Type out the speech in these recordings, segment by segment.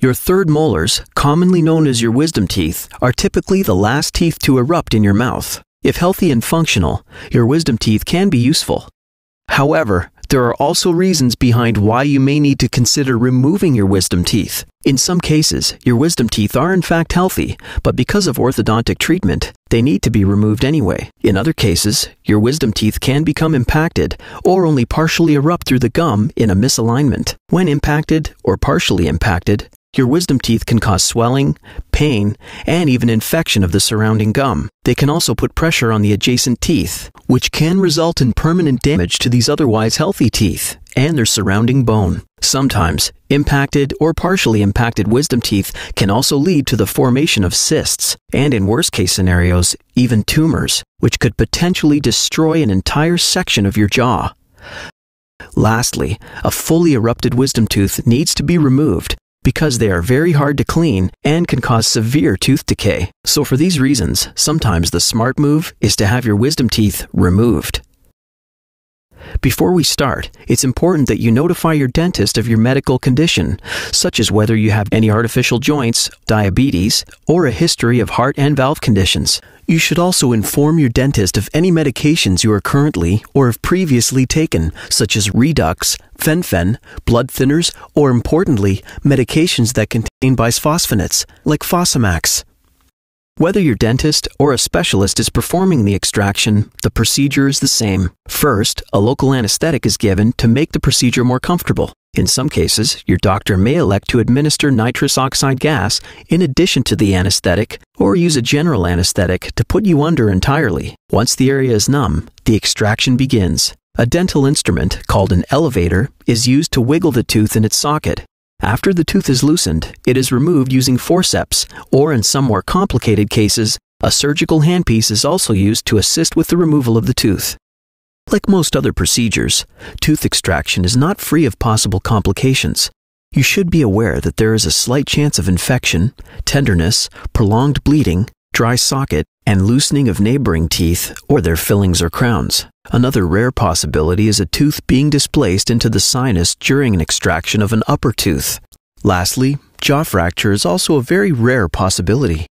Your third molars, commonly known as your wisdom teeth, are typically the last teeth to erupt in your mouth. If healthy and functional, your wisdom teeth can be useful. However, there are also reasons behind why you may need to consider removing your wisdom teeth. In some cases, your wisdom teeth are in fact healthy, but because of orthodontic treatment, they need to be removed anyway. In other cases, your wisdom teeth can become impacted or only partially erupt through the gum in a misalignment. When impacted or partially impacted, your wisdom teeth can cause swelling, pain, and even infection of the surrounding gum. They can also put pressure on the adjacent teeth, which can result in permanent damage to these otherwise healthy teeth and their surrounding bone. Sometimes, impacted or partially impacted wisdom teeth can also lead to the formation of cysts, and in worst case scenarios, even tumors, which could potentially destroy an entire section of your jaw. Lastly, a fully erupted wisdom tooth needs to be removed because they are very hard to clean and can cause severe tooth decay. So for these reasons, sometimes the smart move is to have your wisdom teeth removed. Before we start, it's important that you notify your dentist of your medical condition, such as whether you have any artificial joints, diabetes, or a history of heart and valve conditions. You should also inform your dentist of any medications you are currently or have previously taken, such as Redux, Fenfen, blood thinners, or importantly, medications that contain bisphosphonates, like Fosamax. Whether your dentist or a specialist is performing the extraction, the procedure is the same. First, a local anesthetic is given to make the procedure more comfortable. In some cases, your doctor may elect to administer nitrous oxide gas in addition to the anesthetic or use a general anesthetic to put you under entirely. Once the area is numb, the extraction begins. A dental instrument, called an elevator, is used to wiggle the tooth in its socket. After the tooth is loosened, it is removed using forceps, or in some more complicated cases, a surgical handpiece is also used to assist with the removal of the tooth. Like most other procedures, tooth extraction is not free of possible complications. You should be aware that there is a slight chance of infection, tenderness, prolonged bleeding, dry socket, and loosening of neighboring teeth or their fillings or crowns. Another rare possibility is a tooth being displaced into the sinus during an extraction of an upper tooth. Lastly, jaw fracture is also a very rare possibility.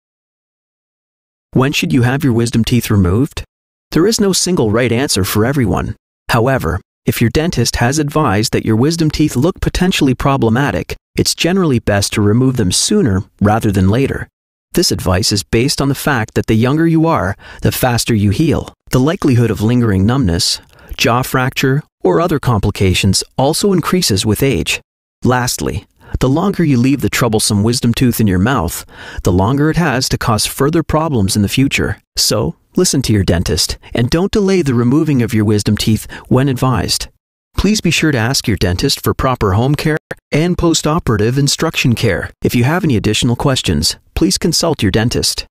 When should you have your wisdom teeth removed? There is no single right answer for everyone. However, if your dentist has advised that your wisdom teeth look potentially problematic, it's generally best to remove them sooner rather than later. This advice is based on the fact that the younger you are, the faster you heal. The likelihood of lingering numbness, jaw fracture, or other complications also increases with age. Lastly, the longer you leave the troublesome wisdom tooth in your mouth, the longer it has to cause further problems in the future. So, listen to your dentist and don't delay the removing of your wisdom teeth when advised. Please be sure to ask your dentist for proper home care and post-operative instruction care if you have any additional questions please consult your dentist.